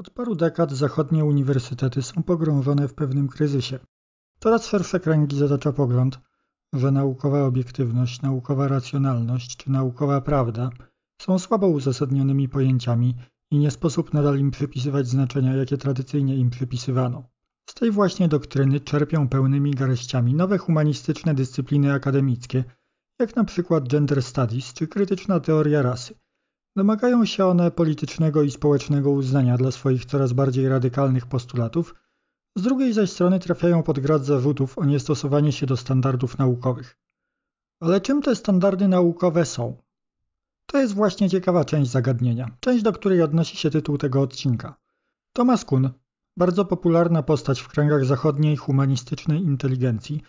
Od paru dekad zachodnie uniwersytety są pogrążone w pewnym kryzysie. Coraz szersze kręgi zatacza pogląd, że naukowa obiektywność, naukowa racjonalność czy naukowa prawda są słabo uzasadnionymi pojęciami i nie sposób nadal im przypisywać znaczenia, jakie tradycyjnie im przypisywano. Z tej właśnie doktryny czerpią pełnymi garściami nowe humanistyczne dyscypliny akademickie, jak na przykład gender studies czy krytyczna teoria rasy – Domagają się one politycznego i społecznego uznania dla swoich coraz bardziej radykalnych postulatów, z drugiej zaś strony trafiają pod grad zarzutów o niestosowanie się do standardów naukowych. Ale czym te standardy naukowe są? To jest właśnie ciekawa część zagadnienia, część do której odnosi się tytuł tego odcinka. Thomas Kuhn, bardzo popularna postać w kręgach zachodniej humanistycznej inteligencji,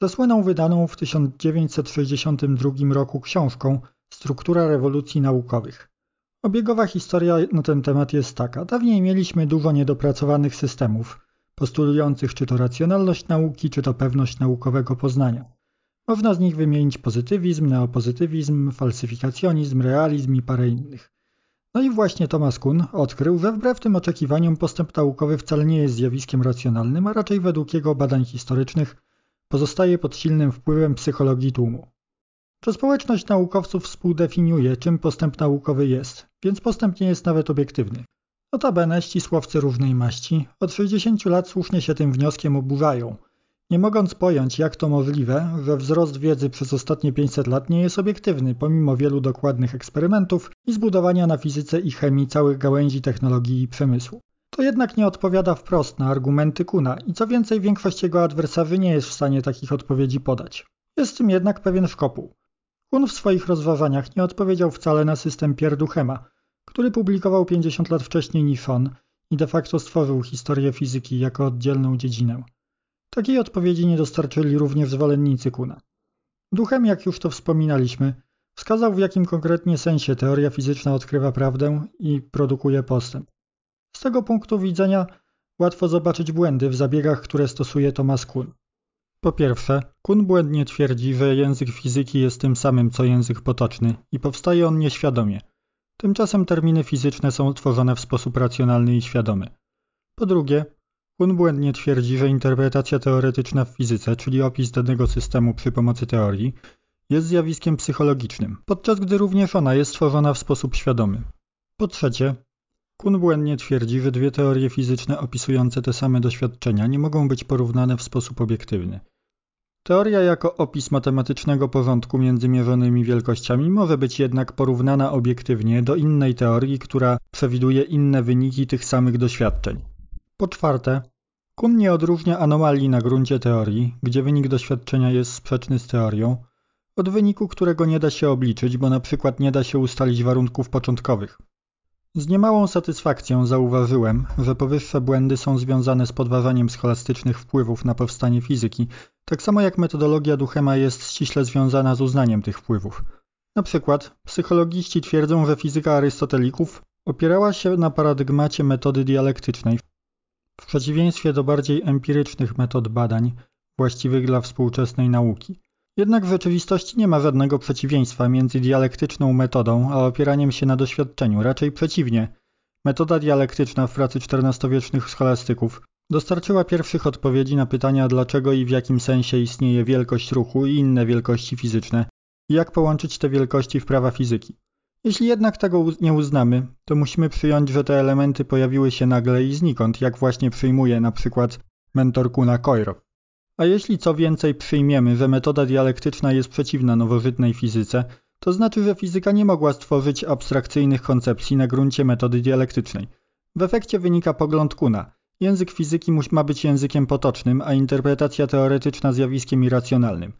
zasłynął wydaną w 1962 roku książką Struktura rewolucji naukowych. Obiegowa historia na ten temat jest taka. Dawniej mieliśmy dużo niedopracowanych systemów, postulujących czy to racjonalność nauki, czy to pewność naukowego poznania. Można z nich wymienić pozytywizm, neopozytywizm, falsyfikacjonizm, realizm i parę innych. No i właśnie Thomas Kuhn odkrył, że wbrew tym oczekiwaniom postęp naukowy wcale nie jest zjawiskiem racjonalnym, a raczej według jego badań historycznych pozostaje pod silnym wpływem psychologii tłumu. To społeczność naukowców współdefiniuje, czym postęp naukowy jest, więc postęp nie jest nawet obiektywny. Notabene ścisłowcy różnej maści od 60 lat słusznie się tym wnioskiem oburzają, nie mogąc pojąć jak to możliwe, że wzrost wiedzy przez ostatnie 500 lat nie jest obiektywny pomimo wielu dokładnych eksperymentów i zbudowania na fizyce i chemii całych gałęzi technologii i przemysłu. To jednak nie odpowiada wprost na argumenty Kuna i co więcej większość jego adwersarzy nie jest w stanie takich odpowiedzi podać. Jest w tym jednak pewien szkopuł. Kun w swoich rozważaniach nie odpowiedział wcale na system Pierduchema, który publikował 50 lat wcześniej Nifon i de facto stworzył historię fizyki jako oddzielną dziedzinę. Takiej odpowiedzi nie dostarczyli również zwolennicy Kuna. Duchem, jak już to wspominaliśmy, wskazał w jakim konkretnie sensie teoria fizyczna odkrywa prawdę i produkuje postęp. Z tego punktu widzenia łatwo zobaczyć błędy w zabiegach, które stosuje Thomas Kuhn. Po pierwsze, Kun błędnie twierdzi, że język fizyki jest tym samym co język potoczny i powstaje on nieświadomie. Tymczasem terminy fizyczne są tworzone w sposób racjonalny i świadomy. Po drugie, Kun błędnie twierdzi, że interpretacja teoretyczna w fizyce, czyli opis danego systemu przy pomocy teorii, jest zjawiskiem psychologicznym, podczas gdy również ona jest tworzona w sposób świadomy. Po trzecie, Kun błędnie twierdzi, że dwie teorie fizyczne opisujące te same doświadczenia nie mogą być porównane w sposób obiektywny. Teoria jako opis matematycznego porządku między mierzonymi wielkościami może być jednak porównana obiektywnie do innej teorii, która przewiduje inne wyniki tych samych doświadczeń. Po czwarte, Kuhn nie odróżnia anomalii na gruncie teorii, gdzie wynik doświadczenia jest sprzeczny z teorią, od wyniku, którego nie da się obliczyć, bo na przykład nie da się ustalić warunków początkowych. Z niemałą satysfakcją zauważyłem, że powyższe błędy są związane z podważaniem scholastycznych wpływów na powstanie fizyki, tak samo jak metodologia Duchema jest ściśle związana z uznaniem tych wpływów. Na przykład psychologiści twierdzą, że fizyka arystotelików opierała się na paradygmacie metody dialektycznej, w przeciwieństwie do bardziej empirycznych metod badań właściwych dla współczesnej nauki. Jednak w rzeczywistości nie ma żadnego przeciwieństwa między dialektyczną metodą a opieraniem się na doświadczeniu, raczej przeciwnie. Metoda dialektyczna w pracy XIV-wiecznych scholastyków Dostarczyła pierwszych odpowiedzi na pytania, dlaczego i w jakim sensie istnieje wielkość ruchu i inne wielkości fizyczne, i jak połączyć te wielkości w prawa fizyki. Jeśli jednak tego nie uznamy, to musimy przyjąć, że te elementy pojawiły się nagle i znikąd, jak właśnie przyjmuje na przykład mentor Kuna Koiro. A jeśli co więcej przyjmiemy, że metoda dialektyczna jest przeciwna nowożytnej fizyce, to znaczy, że fizyka nie mogła stworzyć abstrakcyjnych koncepcji na gruncie metody dialektycznej. W efekcie wynika pogląd Kuna – Język fizyki ma być językiem potocznym, a interpretacja teoretyczna zjawiskiem irracjonalnym.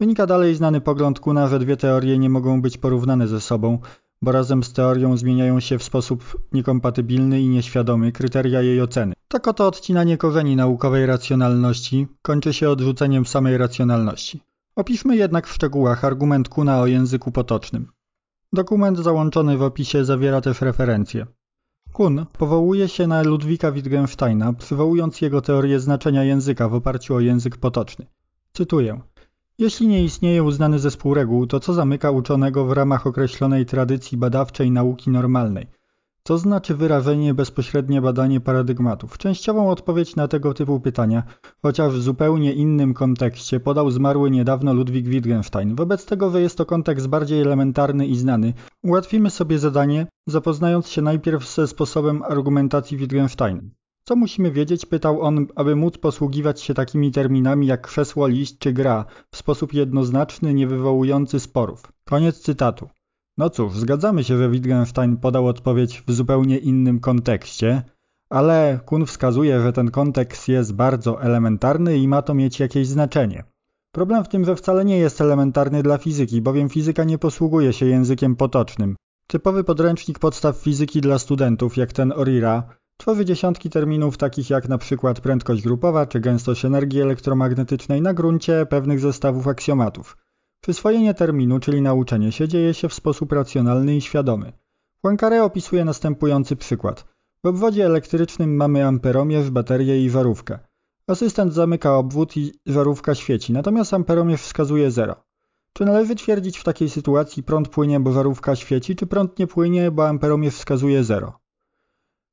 Wynika dalej znany pogląd Kuna, że dwie teorie nie mogą być porównane ze sobą, bo razem z teorią zmieniają się w sposób niekompatybilny i nieświadomy kryteria jej oceny. Tak oto odcinanie korzeni naukowej racjonalności kończy się odrzuceniem samej racjonalności. Opiszmy jednak w szczegółach argument Kuna o języku potocznym. Dokument załączony w opisie zawiera też referencje. Kuhn powołuje się na Ludwika Wittgensteina, przywołując jego teorię znaczenia języka w oparciu o język potoczny. Cytuję. Jeśli nie istnieje uznany zespół reguł, to co zamyka uczonego w ramach określonej tradycji badawczej nauki normalnej – to znaczy wyrażenie bezpośrednie badanie paradygmatów. Częściową odpowiedź na tego typu pytania, chociaż w zupełnie innym kontekście, podał zmarły niedawno Ludwig Wittgenstein. Wobec tego, że jest to kontekst bardziej elementarny i znany, ułatwimy sobie zadanie, zapoznając się najpierw ze sposobem argumentacji Wittgensteina. Co musimy wiedzieć, pytał on, aby móc posługiwać się takimi terminami jak krzesło, liść czy gra w sposób jednoznaczny, nie wywołujący sporów. Koniec cytatu. No cóż, zgadzamy się, że Wittgenstein podał odpowiedź w zupełnie innym kontekście, ale Kun wskazuje, że ten kontekst jest bardzo elementarny i ma to mieć jakieś znaczenie. Problem w tym, że wcale nie jest elementarny dla fizyki, bowiem fizyka nie posługuje się językiem potocznym. Typowy podręcznik podstaw fizyki dla studentów, jak ten Orira, tworzy dziesiątki terminów takich jak na przykład prędkość grupowa czy gęstość energii elektromagnetycznej na gruncie pewnych zestawów aksjomatów. Przyswojenie terminu, czyli nauczenie się, dzieje się w sposób racjonalny i świadomy. Poincaré opisuje następujący przykład. W obwodzie elektrycznym mamy amperomierz, baterię i żarówkę. Asystent zamyka obwód i żarówka świeci, natomiast amperomierz wskazuje 0. Czy należy twierdzić w takiej sytuacji prąd płynie, bo żarówka świeci, czy prąd nie płynie, bo amperomierz wskazuje 0?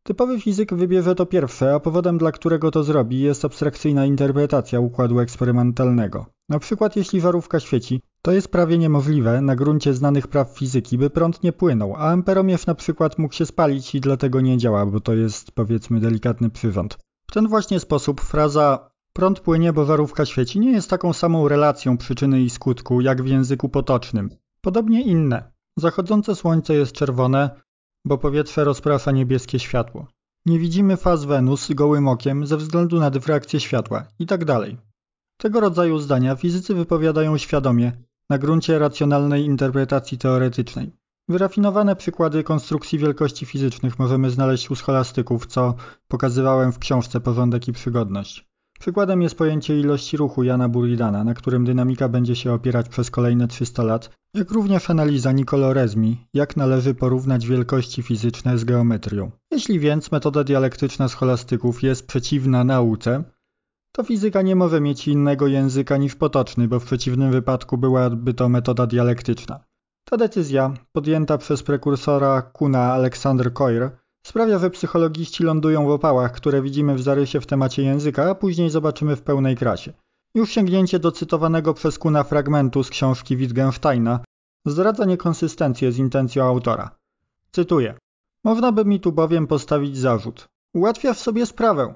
Typowy fizyk wybierze to pierwsze, a powodem dla którego to zrobi jest abstrakcyjna interpretacja układu eksperymentalnego. Na przykład jeśli żarówka świeci, to jest prawie niemożliwe na gruncie znanych praw fizyki, by prąd nie płynął, a amperomierz na przykład mógł się spalić i dlatego nie działa, bo to jest powiedzmy delikatny przyrząd. W ten właśnie sposób fraza prąd płynie, bo warówka świeci nie jest taką samą relacją przyczyny i skutku jak w języku potocznym. Podobnie inne. Zachodzące słońce jest czerwone, bo powietrze rozprasza niebieskie światło. Nie widzimy faz Wenus gołym okiem ze względu na dyfrakcję światła i tak dalej. Tego rodzaju zdania fizycy wypowiadają świadomie, na gruncie racjonalnej interpretacji teoretycznej. Wyrafinowane przykłady konstrukcji wielkości fizycznych możemy znaleźć u scholastyków, co pokazywałem w książce Porządek i Przygodność. Przykładem jest pojęcie ilości ruchu Jana Buridana, na którym dynamika będzie się opierać przez kolejne 300 lat, jak również analiza Nicolo jak należy porównać wielkości fizyczne z geometrią. Jeśli więc metoda dialektyczna scholastyków jest przeciwna nauce, to fizyka nie może mieć innego języka niż potoczny, bo w przeciwnym wypadku byłaby to metoda dialektyczna. Ta decyzja, podjęta przez prekursora Kuna Aleksandr Koir, sprawia, że psychologiści lądują w opałach, które widzimy w zarysie w temacie języka, a później zobaczymy w pełnej krasie. Już sięgnięcie do cytowanego przez Kuna fragmentu z książki Wittgensteina zdradza niekonsystencję z intencją autora. Cytuję. Można by mi tu bowiem postawić zarzut. Ułatwiasz sobie sprawę.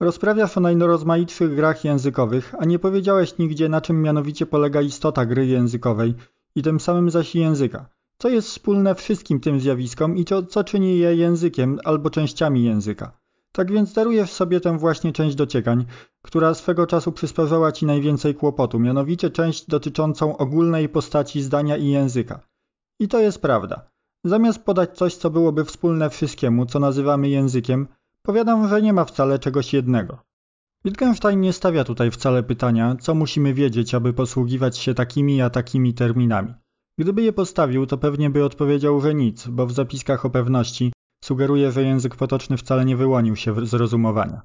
Rozprawiasz o najrozmaitszych grach językowych, a nie powiedziałeś nigdzie, na czym mianowicie polega istota gry językowej i tym samym zaś języka. Co jest wspólne wszystkim tym zjawiskom i co, co czyni je językiem albo częściami języka. Tak więc darujesz sobie tę właśnie część dociekań, która swego czasu przysparzała ci najwięcej kłopotu, mianowicie część dotyczącą ogólnej postaci zdania i języka. I to jest prawda. Zamiast podać coś, co byłoby wspólne wszystkiemu, co nazywamy językiem, Powiadam, że nie ma wcale czegoś jednego. Wittgenstein nie stawia tutaj wcale pytania, co musimy wiedzieć, aby posługiwać się takimi a takimi terminami. Gdyby je postawił, to pewnie by odpowiedział, że nic, bo w zapiskach o pewności sugeruje, że język potoczny wcale nie wyłonił się z rozumowania.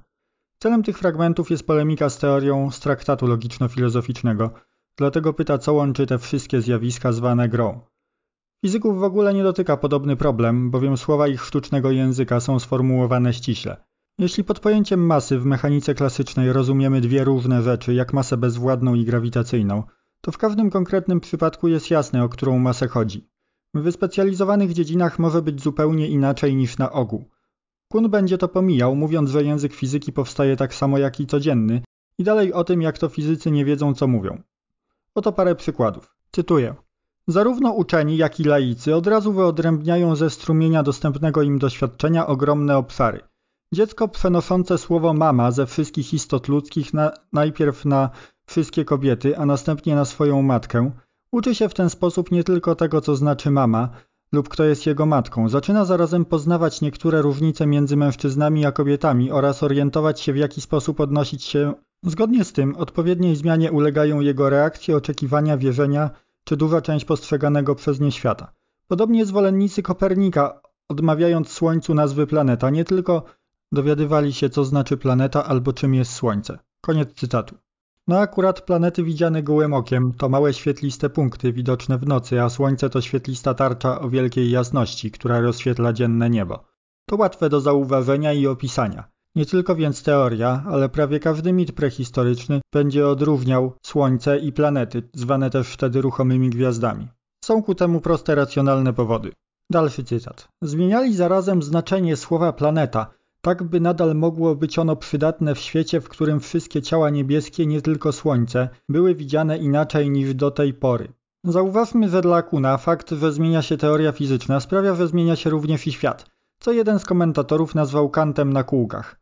Celem tych fragmentów jest polemika z teorią z traktatu logiczno-filozoficznego, dlatego pyta, co łączy te wszystkie zjawiska zwane grą. Fizyków w ogóle nie dotyka podobny problem, bowiem słowa ich sztucznego języka są sformułowane ściśle. Jeśli pod pojęciem masy w mechanice klasycznej rozumiemy dwie różne rzeczy, jak masę bezwładną i grawitacyjną, to w każdym konkretnym przypadku jest jasne, o którą masę chodzi. W wyspecjalizowanych dziedzinach może być zupełnie inaczej niż na ogół. Kun będzie to pomijał, mówiąc, że język fizyki powstaje tak samo jak i codzienny i dalej o tym, jak to fizycy nie wiedzą, co mówią. Oto parę przykładów. Cytuję. Zarówno uczeni, jak i laicy od razu wyodrębniają ze strumienia dostępnego im doświadczenia ogromne obszary. Dziecko przenoszące słowo mama ze wszystkich istot ludzkich na, najpierw na wszystkie kobiety, a następnie na swoją matkę, uczy się w ten sposób nie tylko tego, co znaczy mama lub kto jest jego matką, zaczyna zarazem poznawać niektóre różnice między mężczyznami a kobietami oraz orientować się w jaki sposób odnosić się. Zgodnie z tym odpowiedniej zmianie ulegają jego reakcje, oczekiwania, wierzenia, czy duża część postrzeganego przez nie świata. Podobnie zwolennicy Kopernika, odmawiając Słońcu nazwy planeta, nie tylko dowiadywali się, co znaczy planeta albo czym jest Słońce. Koniec cytatu. No akurat planety widziane gołym okiem to małe świetliste punkty widoczne w nocy, a Słońce to świetlista tarcza o wielkiej jasności, która rozświetla dzienne niebo. To łatwe do zauważenia i opisania. Nie tylko więc teoria, ale prawie każdy mit prehistoryczny będzie odróżniał Słońce i planety, zwane też wtedy ruchomymi gwiazdami. Są ku temu proste racjonalne powody. Dalszy cytat. Zmieniali zarazem znaczenie słowa planeta, tak by nadal mogło być ono przydatne w świecie, w którym wszystkie ciała niebieskie, nie tylko Słońce, były widziane inaczej niż do tej pory. Zauważmy, że dla Kuna fakt, że zmienia się teoria fizyczna sprawia, że zmienia się również i świat, co jeden z komentatorów nazwał kantem na kółkach.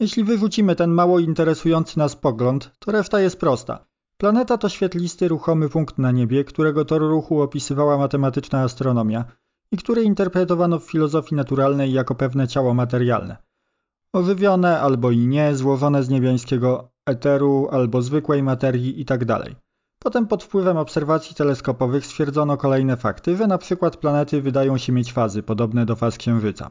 Jeśli wyrzucimy ten mało interesujący nas pogląd, to reszta jest prosta. Planeta to świetlisty, ruchomy punkt na niebie, którego tor ruchu opisywała matematyczna astronomia i który interpretowano w filozofii naturalnej jako pewne ciało materialne. Ożywione albo i nie, złożone z niebiańskiego eteru albo zwykłej materii itd. Tak Potem pod wpływem obserwacji teleskopowych stwierdzono kolejne fakty, że na przykład planety wydają się mieć fazy podobne do faz Księżyca.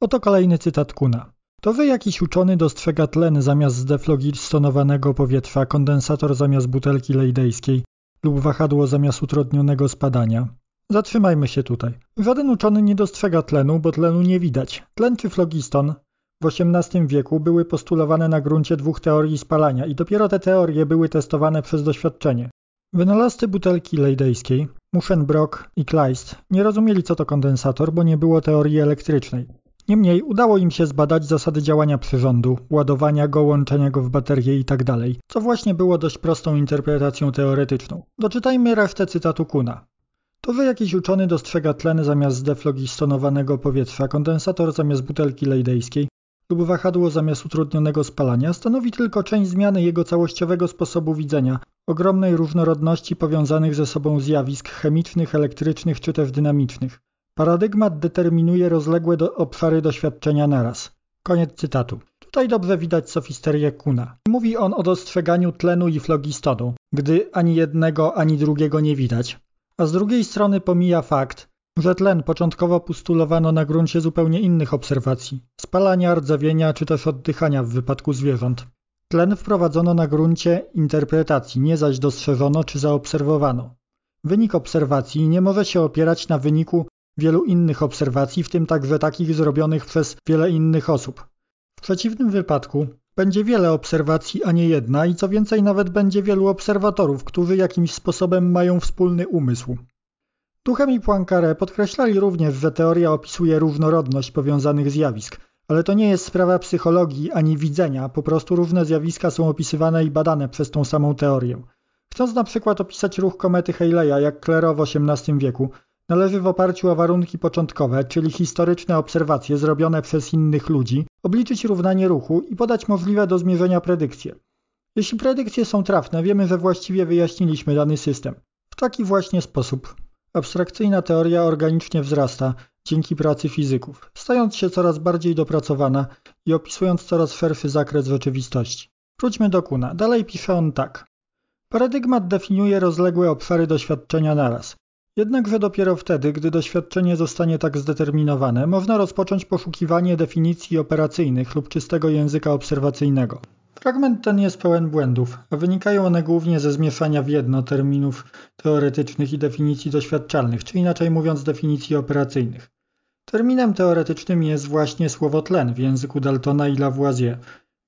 Oto kolejny cytat Kuna. To wy jakiś uczony dostrzega tlen zamiast zdeflogistonowanego powietrza, kondensator zamiast butelki lejdejskiej lub wahadło zamiast utrudnionego spadania. Zatrzymajmy się tutaj. Żaden uczony nie dostrzega tlenu, bo tlenu nie widać. Tlen czy flogiston w XVIII wieku były postulowane na gruncie dwóch teorii spalania i dopiero te teorie były testowane przez doświadczenie. Wynalazcy butelki lejdejskiej, Muschenbrock i Kleist, nie rozumieli co to kondensator, bo nie było teorii elektrycznej. Niemniej udało im się zbadać zasady działania przyrządu, ładowania go, łączenia go w baterie itd., tak co właśnie było dość prostą interpretacją teoretyczną. Doczytajmy resztę cytatu Kuna. To, że jakiś uczony dostrzega tlen zamiast deflogistonowanego powietrza, kondensator zamiast butelki lejdejskiej lub wahadło zamiast utrudnionego spalania, stanowi tylko część zmiany jego całościowego sposobu widzenia, ogromnej różnorodności powiązanych ze sobą zjawisk chemicznych, elektrycznych czy też dynamicznych. Paradygmat determinuje rozległe do obszary doświadczenia naraz. Koniec cytatu. Tutaj dobrze widać sofisterię Kuna. Mówi on o dostrzeganiu tlenu i flogistonu, gdy ani jednego, ani drugiego nie widać. A z drugiej strony pomija fakt, że tlen początkowo postulowano na gruncie zupełnie innych obserwacji spalania, rdzewienia czy też oddychania w wypadku zwierząt. Tlen wprowadzono na gruncie interpretacji, nie zaś dostrzeżono czy zaobserwowano. Wynik obserwacji nie może się opierać na wyniku wielu innych obserwacji, w tym także takich zrobionych przez wiele innych osób. W przeciwnym wypadku będzie wiele obserwacji, a nie jedna i co więcej nawet będzie wielu obserwatorów, którzy jakimś sposobem mają wspólny umysł. Duchem i Poincaré podkreślali również, że teoria opisuje różnorodność powiązanych zjawisk, ale to nie jest sprawa psychologii ani widzenia, po prostu różne zjawiska są opisywane i badane przez tą samą teorię. Chcąc na przykład opisać ruch komety Haleya jak Klero w XVIII wieku, należy w oparciu o warunki początkowe, czyli historyczne obserwacje zrobione przez innych ludzi, obliczyć równanie ruchu i podać możliwe do zmierzenia predykcje. Jeśli predykcje są trafne, wiemy, że właściwie wyjaśniliśmy dany system. W taki właśnie sposób abstrakcyjna teoria organicznie wzrasta dzięki pracy fizyków, stając się coraz bardziej dopracowana i opisując coraz szerszy zakres rzeczywistości. Wróćmy do Kuna. Dalej pisze on tak. Paradygmat definiuje rozległe obszary doświadczenia naraz. Jednakże dopiero wtedy, gdy doświadczenie zostanie tak zdeterminowane, można rozpocząć poszukiwanie definicji operacyjnych lub czystego języka obserwacyjnego. Fragment ten jest pełen błędów, a wynikają one głównie ze zmieszania w jedno terminów teoretycznych i definicji doświadczalnych, czy inaczej mówiąc definicji operacyjnych. Terminem teoretycznym jest właśnie słowo tlen w języku Daltona i Lavoisier,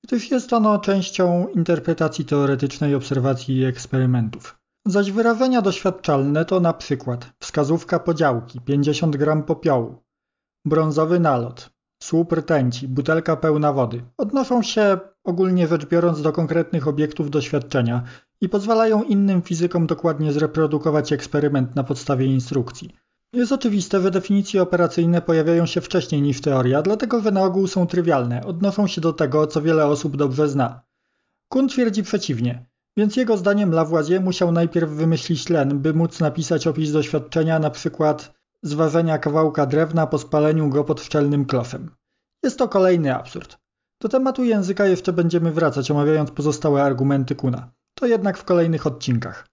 gdyż jest ono częścią interpretacji teoretycznej obserwacji i eksperymentów. Zaś wyrażenia doświadczalne to na przykład wskazówka podziałki 50 gram popiołu, brązowy nalot, słup rtęci, butelka pełna wody odnoszą się ogólnie rzecz biorąc do konkretnych obiektów doświadczenia i pozwalają innym fizykom dokładnie zreprodukować eksperyment na podstawie instrukcji. Jest oczywiste, że definicje operacyjne pojawiają się wcześniej niż teoria, dlatego że na ogół są trywialne, odnoszą się do tego, co wiele osób dobrze zna. Kun twierdzi przeciwnie. Więc jego zdaniem Lavoisier musiał najpierw wymyślić len, by móc napisać opis doświadczenia, na przykład zważenia kawałka drewna po spaleniu go pod szczelnym klosem. Jest to kolejny absurd. Do tematu języka jeszcze będziemy wracać, omawiając pozostałe argumenty Kuna. To jednak w kolejnych odcinkach.